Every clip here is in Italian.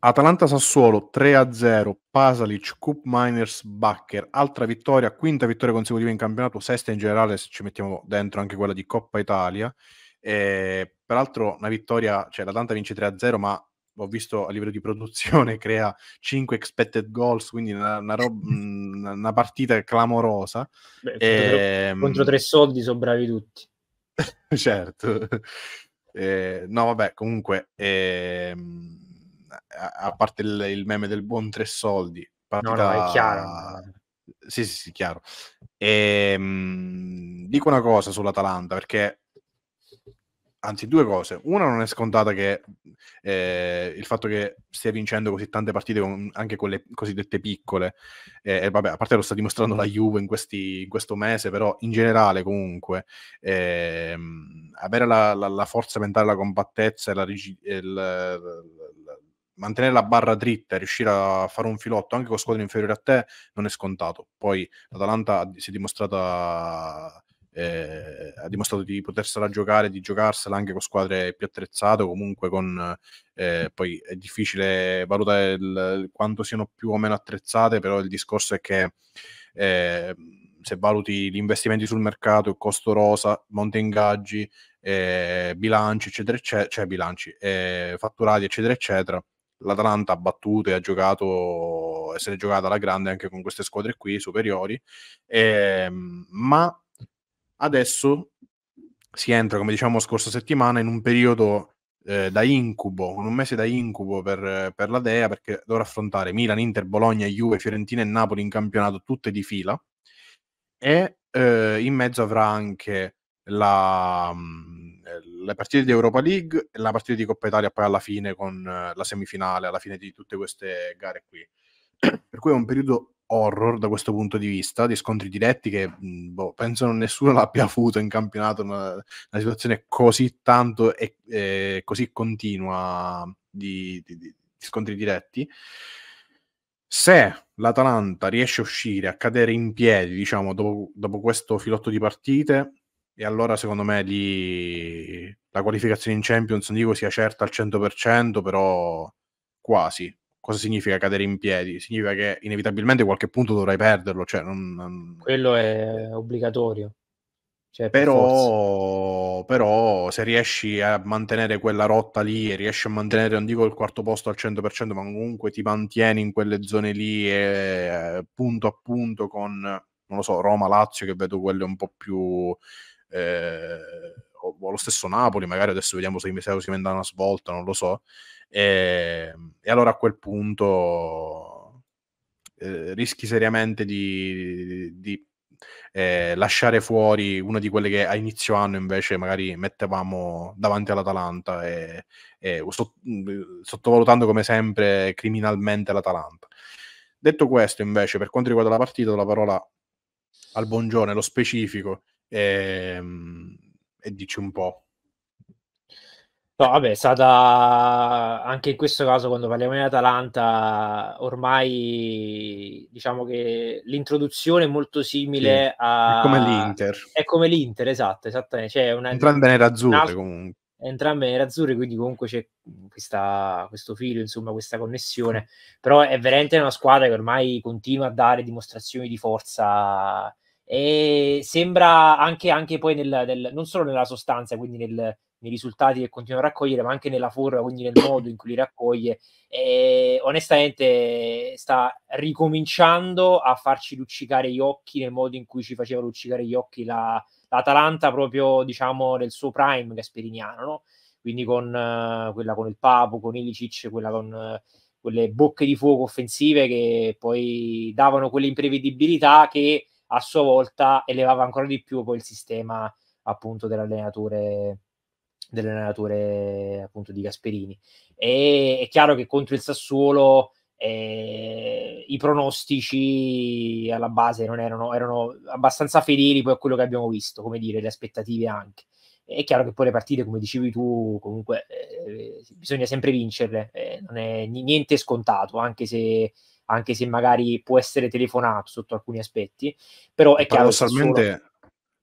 Atalanta-Sassuolo 3-0, Pasalic, Coop Miners, Bacher, altra vittoria, quinta vittoria consecutiva in campionato, sesta in generale se ci mettiamo dentro anche quella di Coppa Italia. E, eh, peraltro una vittoria, cioè l'Atalanta vince 3-0, ma ho visto a livello di produzione crea 5 expected goals, quindi una, una, rob- una partita clamorosa. Beh, e, ehm, contro tre soldi sono bravi tutti. certo. E, eh, no, vabbè, comunque... Eh, a parte il, il, meme del buon tre soldi, partita... no, no, è chiaro. Sì, sì, sì, chiaro. E, ehm, mh, dico una cosa sull'Atalanta, perché anzi due cose. Una non è scontata che eh, il fatto che stia vincendo così tante partite con, anche quelle cosiddette piccole, eh, e vabbè, a parte lo sta dimostrando la Juve in, questi, in questo mese, però in generale comunque eh, avere la, la, la, forza mentale, la compattezza e la, rigidità mantenere la barra dritta e riuscire a fare un filotto anche con squadre inferiori a te non è scontato. Poi l'Atalanta si è dimostrata eh, ha dimostrato di potersela giocare, di giocarsela anche con squadre più attrezzate, comunque con eh, poi è difficile valutare il, quanto siano più o meno attrezzate, però il discorso è che eh, se valuti gli investimenti sul mercato, il costo rosa, monte ingaggi, eh, bilanci, eccetera, eccetera, cioè bilanci, eh, fatturati, eccetera, eccetera, l'Atalanta ha battuto e ha giocato e se l'è giocata alla grande anche con queste squadre qui superiori eh, ma adesso si entra come diciamo scorsa settimana in un periodo eh, da incubo un mese da incubo per, per la Dea perché dovrà affrontare Milan, Inter, Bologna, Juve, Fiorentina e Napoli in campionato tutte di fila e eh, in mezzo avrà anche la, mm, eh, le partite di Europa League e la partita di Coppa Italia poi alla fine con eh, la semifinale, alla fine di tutte queste gare qui. per cui è un periodo horror da questo punto di vista, di scontri diretti che mm, boh, penso non nessuno l'abbia avuto in campionato, una, una situazione così tanto e così continua di, di, di scontri diretti. Se l'Atalanta riesce a uscire, a cadere in piedi, diciamo, dopo, dopo questo filotto di partite, e allora secondo me lì la qualificazione in Champions non dico sia certa al 100%, però quasi. Cosa significa cadere in piedi? Significa che inevitabilmente qualche punto dovrai perderlo. Cioè non, non... Quello è obbligatorio. Cioè, però, però, se riesci a mantenere quella rotta lì e riesci a mantenere, non dico il quarto posto al 100%, ma comunque ti mantieni in quelle zone lì e, eh, punto a punto con, non lo so, Roma, Lazio, che vedo quelle un po' più eh, o, o, lo stesso Napoli, magari adesso vediamo se si vende una svolta, non lo so. E, ehm, e allora a quel punto eh, rischi seriamente di, di, di eh, lasciare fuori una di quelle che a inizio anno invece magari mettevamo davanti all'Atalanta e, e so, sottovalutando come sempre criminalmente l'Atalanta. Detto questo invece, per quanto riguarda la partita, do la parola al buongiorno, lo specifico, e, ehm, e dici un po'. No, vabbè, è stata anche in questo caso quando parliamo di Atalanta, ormai diciamo che l'introduzione è molto simile sì, a... È come l'Inter. È come l'Inter, esatto, esattamente. Cioè una... Entrambe nerazzurre una... comunque. Entrambe nerazzurre, quindi comunque c'è questa, questo filo, insomma, questa connessione. Però è veramente una squadra che ormai continua a dare dimostrazioni di forza e sembra anche, anche poi nel, nel, non solo nella sostanza, quindi nel, nei risultati che continua a raccogliere, ma anche nella forma, quindi nel modo in cui li raccoglie. E onestamente sta ricominciando a farci luccicare gli occhi nel modo in cui ci faceva luccicare gli occhi la, l'Atalanta proprio, diciamo, nel suo prime gasperiniano, no? Quindi con eh, quella con il Papo, con Ilicic, quella con eh, quelle bocche di fuoco offensive che poi davano quell'imprevedibilità che a sua volta elevava ancora di più poi il sistema appunto delle allenature dell'allenatore appunto di Gasperini. E è chiaro che contro il Sassuolo eh, i pronostici alla base non erano, erano abbastanza fedeli poi a quello che abbiamo visto, come dire, le aspettative anche. È chiaro che poi le partite, come dicevi tu, comunque eh, bisogna sempre vincerle, eh, non è niente scontato, anche se anche se magari può essere telefonato sotto alcuni aspetti, però è chiaro che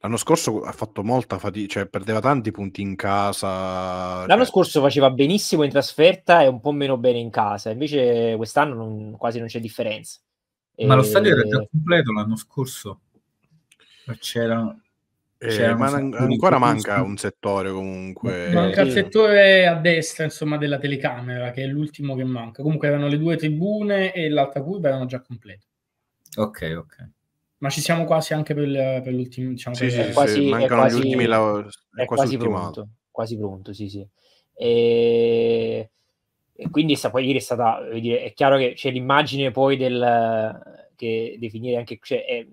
L'anno scorso ha fatto molta fatica, cioè perdeva tanti punti in casa. L'anno cioè... scorso faceva benissimo in trasferta e un po' meno bene in casa, invece quest'anno non, quasi non c'è differenza. Ma e... lo stadio era già completo l'anno scorso. Cioè, c'era eh, cioè, ma ancora manca un settore comunque. Manca il settore a destra, insomma, della telecamera, che è l'ultimo che manca. Comunque erano le due tribune e l'alta curva erano già complete. Ok, ok. Ma ci siamo quasi anche per, per l'ultimo, diciamo, sì, per... Sì, è quasi, mancano quasi, gli ultimi lavori. È, è quasi, quasi pronto, quasi pronto, sì, sì. E, e quindi poi ieri è stata, dire, è chiaro che c'è l'immagine poi del... che definire anche... Cioè, è,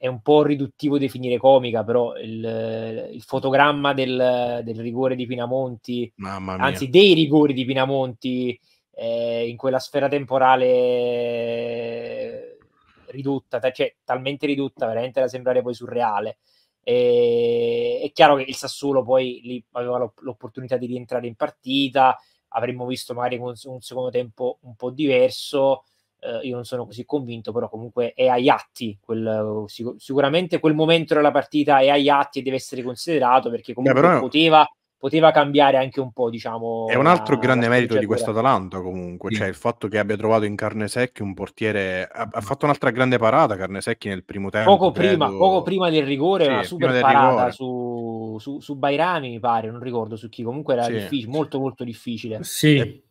è un po' riduttivo definire comica, però il, il fotogramma del, del, rigore di Pinamonti, anzi dei rigori di Pinamonti eh, in quella sfera temporale ridotta, cioè talmente ridotta veramente da sembrare poi surreale. E, è chiaro che il Sassuolo poi lì aveva l'opp- l'opportunità di rientrare in partita, avremmo visto magari un, un secondo tempo un po' diverso eh, io non sono così convinto, però comunque è agli atti, quel, sic- sicuramente quel momento della partita è agli atti e deve essere considerato perché eh, comunque yeah, però... poteva poteva cambiare anche un po', diciamo. È un altro la, grande la merito di questo Atalanta, comunque, sì. cioè il fatto che abbia trovato in carne secchi un portiere. Ha, ha, fatto un'altra grande parata carne secchi nel primo tempo. Poco, prima, poco prima, del rigore, sì, una super parata su, su, su, Bairami, mi pare, non ricordo su chi, comunque era sì. difficile, molto molto difficile. Sì. E,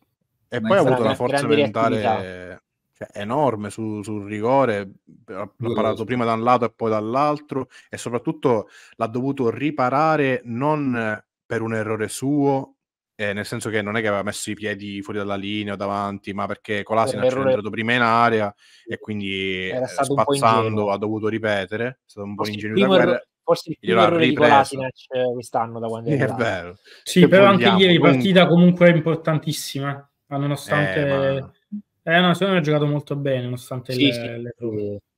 e poi ha avuto una forza mentale cioè, enorme su, sul rigore, ha parato prima da un lato e poi dall'altro e soprattutto l'ha dovuto riparare non per un errore suo, eh, nel senso che non è che aveva messo i piedi fuori dalla linea o davanti, ma perché Colasina era entrato prima in area e quindi eh, spazzando ha dovuto ripetere, è stato un po' ingenuo forse il primo errore ripreso. di Kolasinac eh, quest'anno da quando è, è vero. Sì, che però vogliamo, anche ieri comunque... partita comunque importantissima, nonostante eh, ma... Eh no, secondo me ha giocato molto bene nonostante sì, le, sì. le...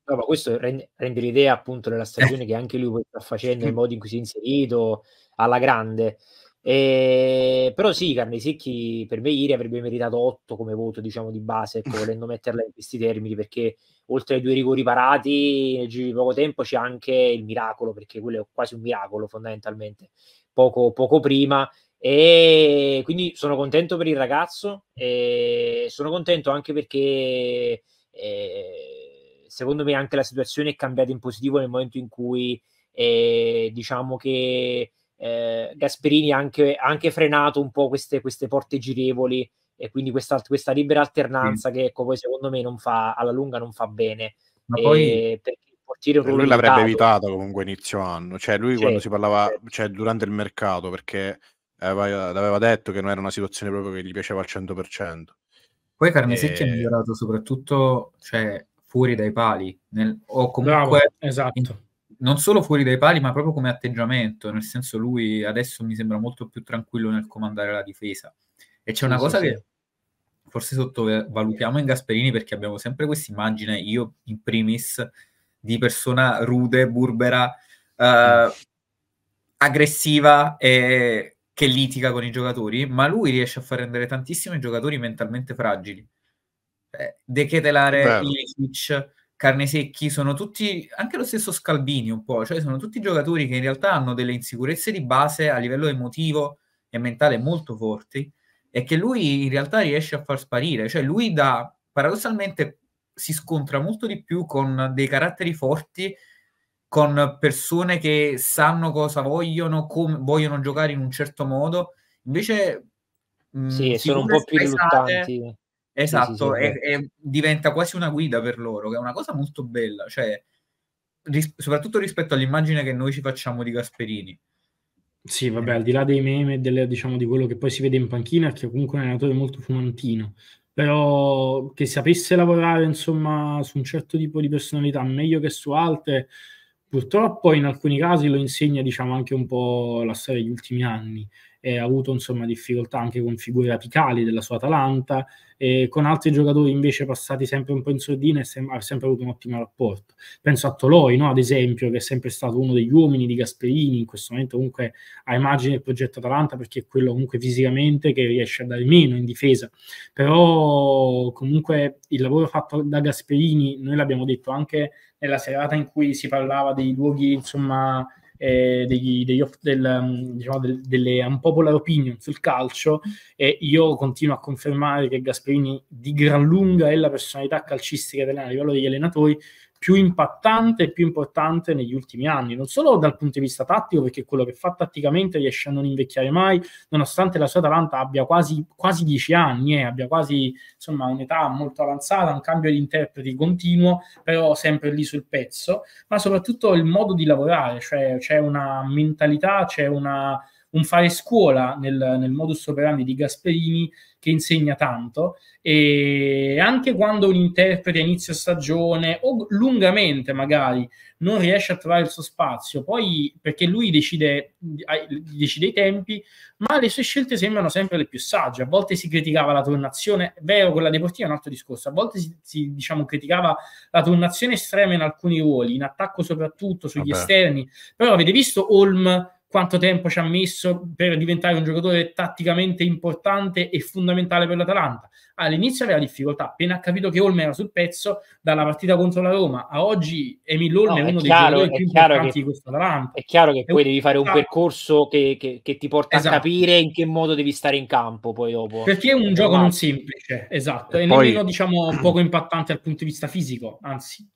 No, ma questo rende, rende, l'idea appunto della stagione eh. che anche lui sta facendo, il modo in cui si è inserito alla grande. E... Però sì, Carne Secchi per me ieri avrebbe meritato 8 come voto diciamo di base, ecco, volendo metterla in questi termini, perché oltre ai due rigori parati nel giro di poco tempo c'è anche il miracolo, perché quello è quasi un miracolo fondamentalmente. Poco, poco prima e quindi sono contento per il ragazzo e sono contento anche perché eh, secondo me anche la situazione è cambiata in positivo nel momento in cui eh, diciamo che eh, Gasperini ha anche, anche, frenato un po' queste, queste porte girevoli e quindi questa, questa libera alternanza sì. che ecco, poi secondo me non fa, alla lunga non fa bene. Ma poi... Perché lui l'avrebbe evitato comunque inizio anno, cioè lui certo, quando si parlava, cioè durante il mercato, perché aveva, l'aveva detto che non era una situazione proprio che gli piaceva al 100%. Poi Carnesecchi e... è migliorato soprattutto cioè, fuori dai pali, nel, o comunque Bravo, esatto. non solo fuori dai pali, ma proprio come atteggiamento, nel senso lui adesso mi sembra molto più tranquillo nel comandare la difesa. E c'è una cosa sì. che forse sottovalutiamo in Gasperini perché abbiamo sempre questa immagine, io in primis, di persona rude, burbera, eh, mm. aggressiva e che litiga con i giocatori, ma lui riesce a far rendere tantissimo i giocatori mentalmente fragili. Eh, De Ketelare, Ilicic, Carne Secchi, sono tutti, anche lo stesso Scalbini un po', cioè sono tutti giocatori che in realtà hanno delle insicurezze di base a livello emotivo e mentale molto forti e che lui in realtà riesce a far sparire, cioè lui da paradossalmente si scontra molto di più con dei caratteri forti con persone che sanno cosa vogliono, come vogliono giocare in un certo modo. Invece mhmm, sì, sono un po' più riluttanti. Esatto, sì, sì, esatto, sì, e, e, diventa quasi una guida per loro, che è una cosa molto bella, cioè, ris- soprattutto rispetto all'immagine che noi ci facciamo di Gasperini. Sì, vabbè, al di là dei meme e diciamo, di quello che poi si vede in panchina, che comunque è un allenatore molto fumantino, però che sapesse lavorare, insomma, su un certo tipo di personalità meglio che su altre, Purtroppo in alcuni casi lo insegna diciamo, anche un po' la storia degli ultimi anni, eh, ha avuto insomma, difficoltà anche con figure apicali della sua Atalanta, eh, con altri giocatori invece passati sempre un po' in sordina e sem- ha sempre avuto un ottimo rapporto. Penso a Toloi, no? ad esempio, che è sempre stato uno degli uomini di Gasperini, in questo momento comunque ha immagine del progetto Atalanta perché è quello comunque fisicamente che riesce a dare meno in difesa, però comunque il lavoro fatto da Gasperini, noi l'abbiamo detto anche nella serata in cui si parlava dei luoghi insomma eh, degli, degli, del, mm, diciamo, del, delle unpopular opinion sul calcio e io continuo a confermare che Gasperini di gran lunga è la personalità calcistica italiana a livello degli allenatori più impattante e più importante negli ultimi anni, non solo dal punto di vista tattico, perché quello che fa tatticamente riesce a non invecchiare mai, nonostante la sua Atalanta abbia quasi, quasi 10 anni, eh, abbia quasi insomma, un'età molto avanzata, un cambio di interpreti continuo, però sempre lì sul pezzo, ma soprattutto il modo di lavorare, cioè c'è una mentalità, c'è una un fare scuola nel, nel modus operandi di Gasperini che insegna tanto e anche quando un interprete a inizio stagione o lungamente magari non riesce a trovare il suo spazio, poi perché lui decide, decide i tempi, ma le sue scelte sembrano sempre le più sagge. A volte si criticava la tornazione, è vero, quella deportiva è un altro discorso, a volte si, si diciamo, criticava la tornazione estrema in alcuni ruoli, in attacco soprattutto sugli Vabbè. esterni, però avete visto Holm quanto tempo ci ha messo per diventare un giocatore tatticamente importante e fondamentale per l'Atalanta. All'inizio aveva difficoltà, appena ha capito che Olme era sul pezzo, dalla partita contro la Roma a oggi Emil Olme no, è uno è chiaro, dei giocatori più importanti che, di questa Atalanta. È chiaro che è poi un... devi fare un percorso che, che, che ti porta esatto. a capire in che modo devi stare in campo poi dopo. Perché è un è gioco avanti. non semplice, esatto, e, e poi... nemmeno diciamo poco impattante dal punto di vista fisico, anzi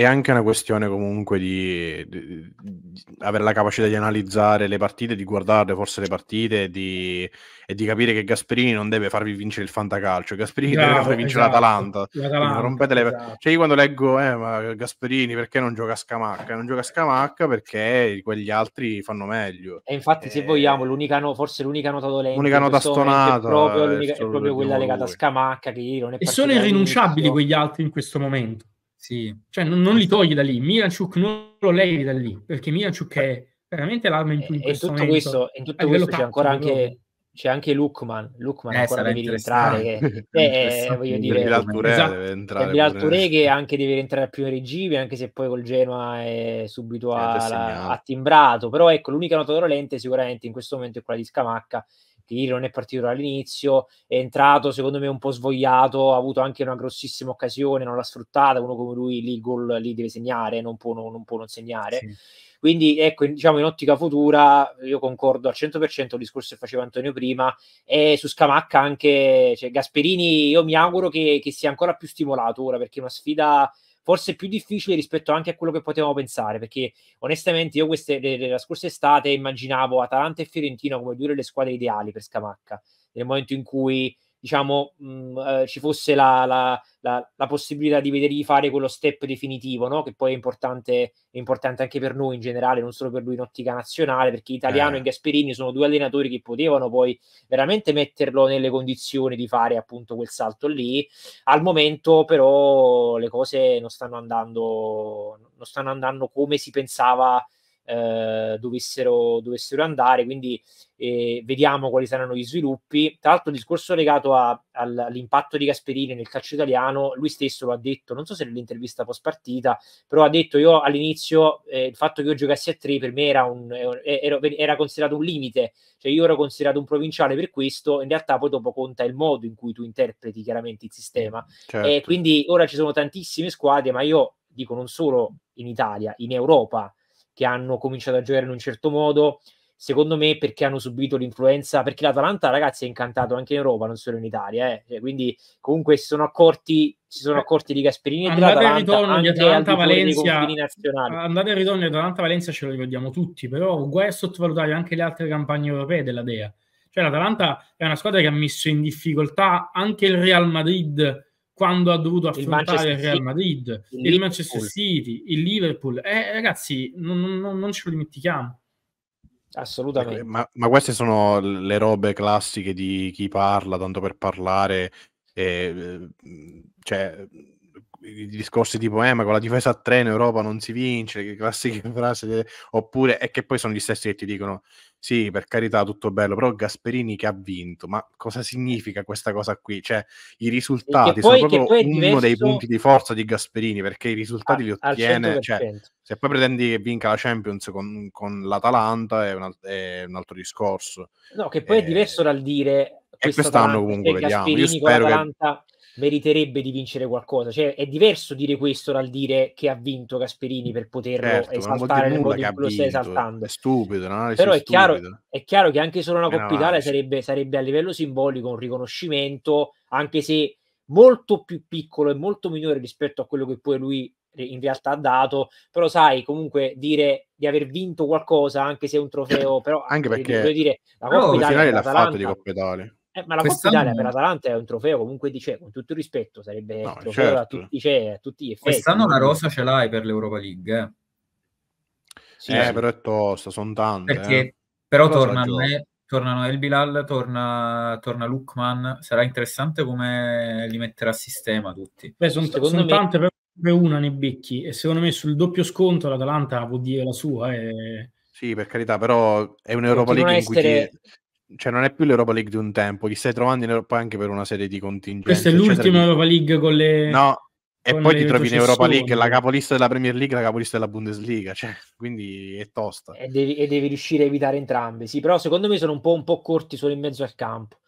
è anche una questione comunque di, di, di, avere la capacità di analizzare le partite, di guardare forse le partite di, e di capire che Gasperini non deve farvi vincere il fantacalcio, Gasperini esatto, deve far vincere esatto, l'Atalanta. rompete le... esatto. Cioè io quando leggo eh, ma Gasperini perché non gioca a Scamacca? Non gioca a Scamacca perché quegli altri fanno meglio. E infatti e... se eh, vogliamo l'unica no... forse l'unica nota dolente l'unica nota stonata eh, è proprio, è, è proprio quella legata a Scamacca che non è E sono irrinunciabili quegli altri in questo momento. Sì, cioè non, non, li togli da lì. Milanciuk non lo levi da lì, perché Milanciuk è veramente l'arma in più in questo in tutto momento. Questo, in tutto questo c'è ancora anche c'è anche Lukman, Lukman eh, ancora deve rientrare, che, eh, voglio dire, Bilalture esatto. deve entrare. che anche deve rientrare a primo regime, anche se poi col Genoa è subito a, a timbrato, però ecco l'unica nota dolente sicuramente in questo momento è quella di Scamacca, Pirlo non è partito dall'inizio, è entrato secondo me un po' svogliato, ha avuto anche una grossissima occasione, non l'ha sfruttata, uno come lui lì il gol lì deve segnare, non può non, non, può non segnare. Sì. Quindi ecco, diciamo in ottica futura io concordo al 100% il discorso che faceva Antonio prima e su Scamacca anche, cioè, Gasperini io mi auguro che, che sia ancora più stimolato ora perché è una sfida forse più difficile rispetto anche a quello che potevamo pensare, perché onestamente io queste, le, le, la scorsa estate immaginavo Atalanta e Fiorentina come due delle squadre ideali per Scamacca, nel momento in cui diciamo, mh, mm, eh, ci fosse la, la, la, la, possibilità di vedergli fare quello step definitivo, no? che poi è importante, è importante, anche per noi in generale, non solo per lui in ottica nazionale, perché Italiano eh. e Gasperini sono due allenatori che potevano poi veramente metterlo nelle condizioni di fare appunto quel salto lì. Al momento però le cose non stanno andando, non stanno andando come si pensava eh, dovessero, dovessero, andare, quindi eh, vediamo quali saranno gli sviluppi. Tra l'altro il discorso legato a, all'impatto di Gasperini nel calcio italiano, lui stesso lo ha detto, non so se nell'intervista post partita, però ha detto io all'inizio eh, il fatto che io giocassi a tre per me era, un, eh, eh, ero, era considerato un limite, cioè io ero considerato un provinciale per questo, in realtà poi dopo conta il modo in cui tu interpreti chiaramente il sistema. Mm, certo. quindi ora ci sono tantissime squadre, ma io dico non solo in Italia, in Europa, che hanno cominciato a giocare in un certo modo, secondo me perché hanno subito l'influenza, perché l'Atalanta ragazzi è incantato anche in Europa, non solo in Italia, eh. cioè, quindi comunque si sono accorti, si sono eh, accorti di Gasperini e dell'Atalanta anche Atalanta, Valencia, Andate e ritorno di Atalanta-Valencia ce lo ricordiamo tutti, però guai a sottovalutare anche le altre campagne europee della DEA. Cioè l'Atalanta è una squadra che ha messo in difficoltà anche il Real Madrid quando ha dovuto affrontare il, il Real Madrid, il, il Manchester City, il Liverpool. Eh, ragazzi, non, non, non ce lo dimentichiamo. Assolutamente. Ma, ma, queste sono le robe classiche di chi parla, tanto per parlare. E, eh, cioè, i discorsi tipo eh ma con la difesa a tre in Europa non si vince che classiche frasi de... oppure è che poi sono gli stessi che ti dicono sì per carità tutto bello però Gasperini che ha vinto ma cosa significa questa cosa qui cioè i risultati poi, sono proprio uno dei punti di forza di Gasperini perché i risultati ah, li ottiene cioè, se poi pretendi che vinca la Champions con, con l'Atalanta è un, è un, altro discorso no che poi e... è eh, diverso dal dire e quest'anno comunque vediamo io spero che meriterebbe di vincere qualcosa. Cioè, è diverso dire questo dal dire che ha vinto Gasperini per poterlo certo, esaltare nel modo in cui lo stai esaltando. È stupido, no? Però è chiaro, è chiaro, che anche solo una eh, Coppa Italia sarebbe, sarebbe a livello simbolico un riconoscimento, anche se molto più piccolo e molto minore rispetto a quello che poi lui in realtà ha dato, però sai comunque dire di aver vinto qualcosa anche se è un trofeo, però anche perché dire, la Coppa Italia l'ha fatto di Coppa Italia. Eh, ma la Coppa Italia per l'Atalanta è un trofeo comunque di con tutto il rispetto, sarebbe no, trofeo certo. a tutti, CE, cioè, a tutti gli effetti. Quest'anno la rosa ce l'hai per l'Europa League, eh? Sì, eh, sì. però è tosta, sono tante. Perché, eh. Però tornano, eh, tornano El Bilal, torna, torna Lukman, sarà interessante come li metterà a sistema tutti. Beh, sono, sono me... tante per una nei becchi e secondo me sul doppio sconto l'Atalanta può dire la sua. eh. Sì, per carità, però è un'Europa League in cui ti cioè non è più l'Europa League di un tempo, li stai trovando in Europa anche per una serie di contingenti. Questa è l'ultima Europa League con le... No, e poi ti trovi in Europa League la capolista della Premier League la capolista della Bundesliga, cioè, quindi è tosta. E devi, e devi riuscire a evitare entrambe, sì, però secondo me sono un po', un po corti solo in mezzo al campo.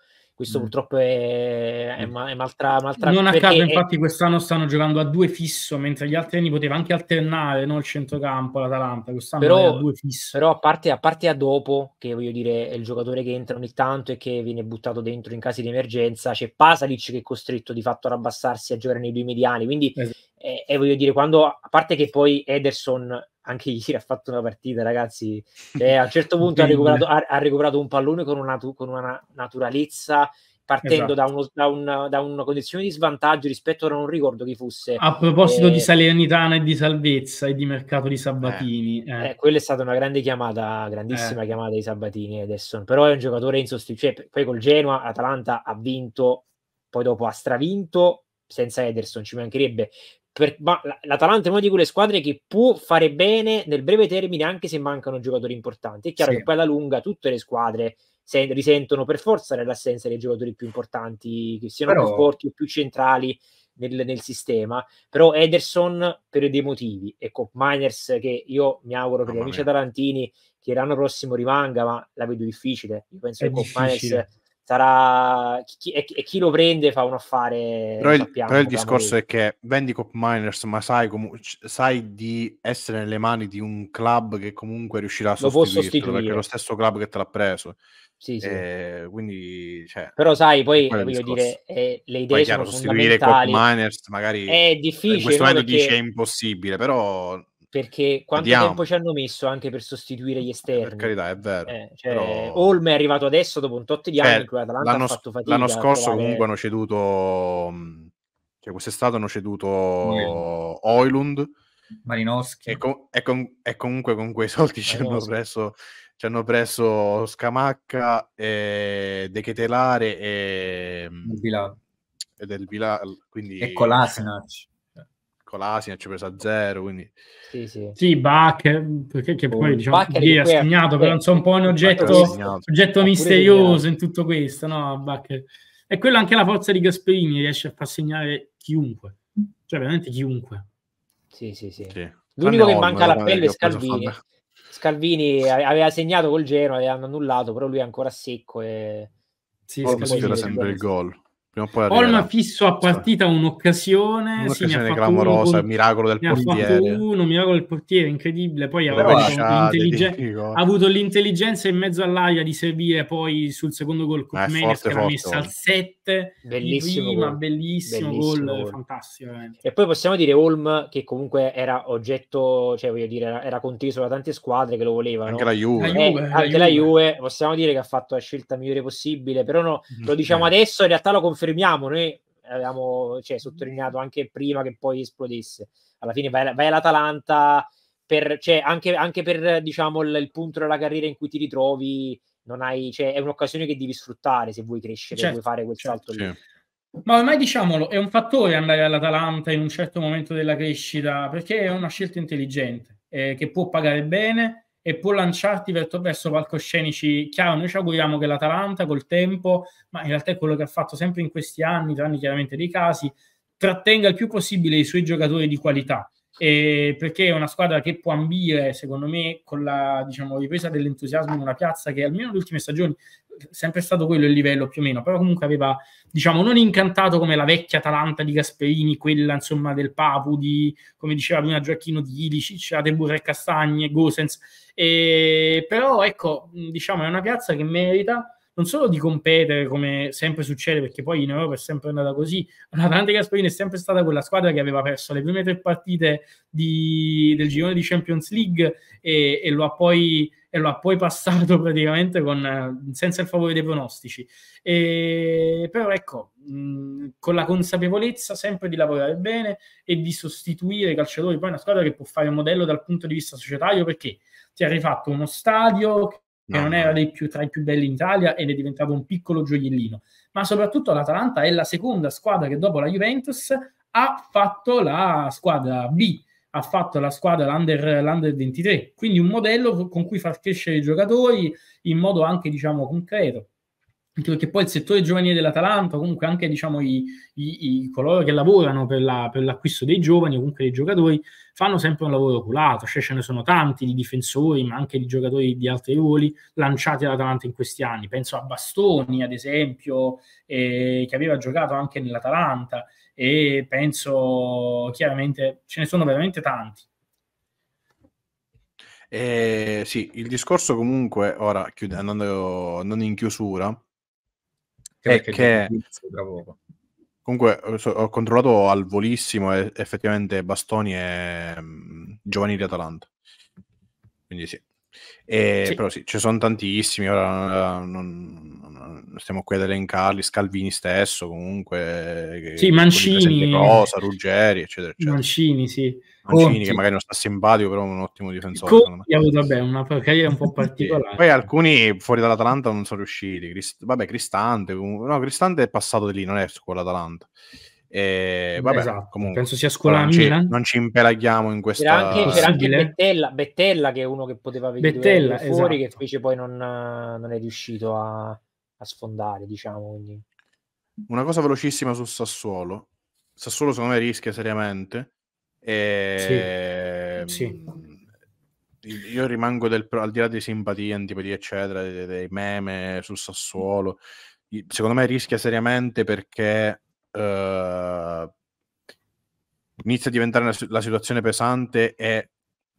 Questo mm. purtroppo è, è, mm. ma, è maltra, maltra, Non a caso, infatti, è... quest'anno stanno giocando a due fisso, mentre gli altri anni poteva anche alternare no, il centrocampo, l'Atalanta. Quest'anno però, a due fisso. Però a parte, a parte a dopo, che voglio dire, è il giocatore che entra ogni tanto e che viene buttato dentro in casi di emergenza, c'è Pasalic che è costretto di fatto ad abbassarsi a giocare nei due mediani. Quindi esatto e, e, voglio dire, quando, a parte che poi Ederson anche ieri ha fatto una partita, ragazzi, cioè, a un certo punto ha, recuperato, ha, ha, recuperato, un pallone con una, con una naturalezza, partendo esatto. da, uno, da, una, da, una, condizione di svantaggio rispetto a non ricordo chi fosse. A proposito eh, di Salernitana e di salvezza e di mercato di Sabatini. Eh, eh. eh quella è stata una grande chiamata, grandissima eh. chiamata di Sabatini adesso, però è un giocatore insostituibile. Cioè, poi col Genoa, Atalanta ha vinto, poi dopo ha stravinto senza Ederson, ci mancherebbe, per, ma l'Atalanta è una di quelle squadre che può fare bene nel breve termine anche se mancano giocatori importanti. È chiaro sì. che poi alla lunga tutte le squadre se, risentono per forza dell'assenza dei giocatori più importanti, che siano Però... più forti o più centrali nel, nel, sistema. Però Ederson per dei motivi e Cop Miners che io mi auguro per gli amici atalantini che l'anno prossimo rimanga, ma la vedo difficile. Io penso è che Cop Miners sarà chi, e, chi lo prende fa un affare però il, sappiamo, però il discorso è che vendi Cop Miners ma sai, com- sai, di essere nelle mani di un club che comunque riuscirà a sostituirlo perché è lo stesso club che te l'ha preso sì, sì. Eh, quindi, cioè, però sai poi voglio dire eh, le idee poi, sono chiaro, sostituire Cop Miners magari è difficile in questo momento perché... dice è impossibile però perché quanto Andiamo. tempo ci hanno messo anche per sostituire gli eh, esterni? Per carità, è vero. Eh, cioè, però... Olm è arrivato adesso dopo un tot di anni. Eh, l'anno, l'anno, scorso trovare... comunque hanno ceduto, cioè quest'estate hanno ceduto Oilund. Marinowski. E, com- e, con- e, comunque con quei soldi ci hanno, preso, ci hanno preso Scamacca, e De Chetelare e... Del Vilà. E Del Vilà, quindi... E Kolasinac con l'Asia ci ha preso a zero, quindi... Sì, sì. Sì, Bach, eh, perché che poi oh, diciamo, lì ha segnato, però eh, insomma un po' un oggetto, oggetto misterioso in tutto questo, no? Bach. E quello anche la forza di Gasperini riesce a far segnare chiunque, cioè veramente chiunque. Sì, sì, sì. sì. L'unico che manca la pelle è Scalvini. Scalvini aveva segnato col Genoa, avevano annullato, però lui è ancora secco e... Sì, oh, sfiora sempre il gol prima o poi Olma fisso a partita un'occasione, un'occasione sì, clamorosa, con... miracolo del ne portiere. Uno, miracolo del portiere, incredibile. Poi ha avuto, l'intelligen... ha avuto, l'intelligenza in mezzo all'aria di servire poi sul secondo gol con eh, Menes che era messa al 7. Bellissimo, prima, gol. bellissimo, bellissimo gol, gol. fantastico. Veramente. E poi possiamo dire Olm che comunque era oggetto, cioè voglio dire, era, era conteso da tante squadre che lo volevano. Anche la Juve. La eh, Juve eh, la Juve. la Juve. Possiamo dire che ha fatto la scelta migliore possibile, però no, lo mm-hmm. diciamo eh. adesso, in realtà lo confermiamo confermiamo, noi avevamo cioè, sottolineato anche prima che poi esplodesse. Alla fine vai, vai all'Atalanta, per, cioè, anche, anche, per diciamo, il, il, punto della carriera in cui ti ritrovi, non hai, cioè, è un'occasione che devi sfruttare se vuoi crescere, certo, vuoi fare quel certo, salto lì. Certo. Ma ormai diciamolo, è un fattore andare all'Atalanta in un certo momento della crescita, perché è una scelta intelligente, eh, che può pagare bene, e può lanciarti verso, verso palcoscenici. Chiaro, noi ci auguriamo che l'Atalanta col tempo, ma in realtà è quello che ha fatto sempre in questi anni, tranne chiaramente dei casi, trattenga il più possibile i suoi giocatori di qualità eh, perché è una squadra che può ambire, secondo me, con la diciamo, ripresa dell'entusiasmo in una piazza che almeno le ultime stagioni è sempre stato quello il livello più o meno, però comunque aveva, diciamo, non incantato come la vecchia Atalanta di Gasperini, quella insomma del Papu, di, come diceva prima Gioacchino, di Ilicic, Adeburra e Castagne, Gosens, e, però ecco, diciamo, è una piazza che merita non solo di competere come sempre succede, perché poi in Europa è sempre andata così, l'Atalanta Gasperini è sempre stata quella squadra che aveva perso le prime tre partite di, del girone di Champions League e, e, lo ha poi, e, lo ha poi, passato praticamente con, senza il favore dei pronostici. E, però ecco, mh, con la consapevolezza sempre di lavorare bene e di sostituire i calciatori, poi è una squadra che può fare un modello dal punto di vista societario perché ti ha rifatto uno stadio che no. non era dei più, tra i più belli in Italia ed è diventato un piccolo gioiellino. Ma soprattutto l'Atalanta è la seconda squadra che dopo la Juventus ha fatto la squadra B, ha fatto la squadra l'under, l'under 23. Quindi un modello con cui far crescere i giocatori in modo anche, diciamo, concreto perché poi il settore giovanile dell'Atalanta, comunque anche diciamo, i, i, i coloro che lavorano per, la, per, l'acquisto dei giovani comunque dei giocatori, fanno sempre un lavoro culato, cioè ce ne sono tanti di difensori, ma anche di giocatori di altri ruoli lanciati dall'Atalanta in questi anni. Penso a Bastoni, ad esempio, eh, che aveva giocato anche nell'Atalanta, e penso chiaramente ce ne sono veramente tanti. Eh, sì, il discorso comunque, ora chiud- andando non in chiusura, è che comunque eh, ho controllato al volissimo e effettivamente Bastoni è mm, giovani di Atalanta quindi sì. E, sì. però sì, ci sono tantissimi ora eh, non, non, stiamo qui ad elencarli Scalvini stesso comunque eh, sì, Mancini Rosa, Ruggeri eccetera eccetera Mancini sì Mancini Conti. che magari non sta simpatico però è un ottimo difensore Conti avuto vabbè, una carriera un po' particolare poi alcuni fuori dall'Atalanta non sono riusciti Crist- vabbè Cristante no Cristante è passato di lì non è scuola Atalanta e, eh, vabbè, esatto. comunque, penso sia scuola non ci, non ci impelaghiamo in questa c'era anche, c'era anche Bettella, Bettella, che è uno che poteva venire fuori esatto. che invece poi non, non è riuscito a, a sfondare diciamo una cosa velocissima su Sassuolo Sassuolo secondo me rischia seriamente e... Sì. sì. Ehm, io rimango del, al di là di simpatie, antipatie, eccetera, dei, dei meme sul Sassuolo. Secondo me rischia seriamente perché uh, inizia a diventare una, la situazione pesante e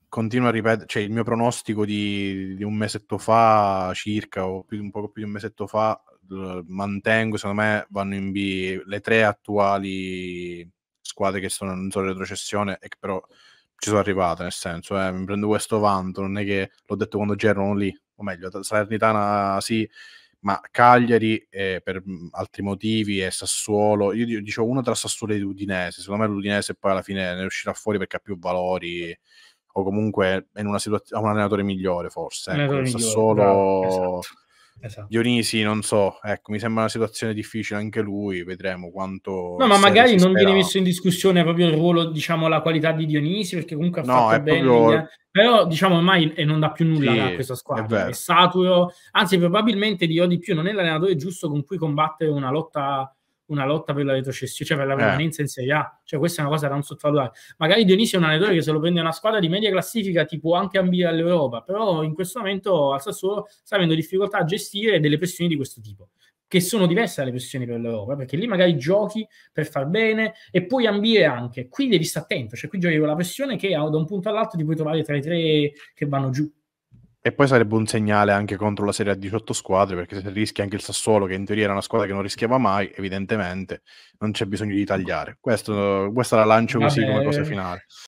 continua a ripetere, cioè il mio pronostico di, di, un mesetto fa circa, o più, un poco più di un mesetto fa, mantengo, secondo me vanno in B le tre attuali squadre che sono in zona retrocessione e che però ci sono arrivate, nel senso, eh, mi prendo questo vanto, non è che l'ho detto quando c'erano lì, o meglio, Salernitana sì, ma Cagliari eh, per mm, altri motivi e Sassuolo, io dicevo uno tra Sassuolo e Udinese, secondo me l'Udinese poi alla fine ne uscirà fuori perché ha più valori o comunque è in una situazione ha un allenatore migliore forse, ecco, allenatore Sassuolo... Migliore, bravo, esatto Esatto. Dionisi, non so, ecco, mi sembra una situazione difficile anche lui, vedremo quanto... No, ma magari non viene messo in discussione proprio il ruolo, diciamo, la qualità di Dionisi, perché comunque ha no, fatto bene, proprio... però diciamo ormai e non dà più nulla sì, a questa squadra, è, è, saturo, anzi probabilmente dirò di più, non è l'allenatore giusto con cui combattere una lotta una lotta per la retrocessione, cioè per la permanenza eh. in Serie A. Cioè, questa è una cosa da non sottovalutare. Magari Dionisio è un allenatore che se lo prende una squadra di media classifica ti può anche ambire all'Europa, però in questo momento al Sassuolo sta avendo difficoltà a gestire delle pressioni di questo tipo che sono diverse dalle pressioni per l'Europa, perché lì magari giochi per far bene e puoi ambire anche. Qui devi stare attento, cioè qui giochi con la pressione che ah, da un punto all'altro ti puoi trovare tra i tre che vanno giù. E poi sarebbe un segnale anche contro la serie a 18 squadre, perché se rischi anche il Sassuolo, che in teoria era una squadra che non rischiava mai, evidentemente non c'è bisogno di tagliare. Questo, questa la lancio Vabbè, così come cosa finale.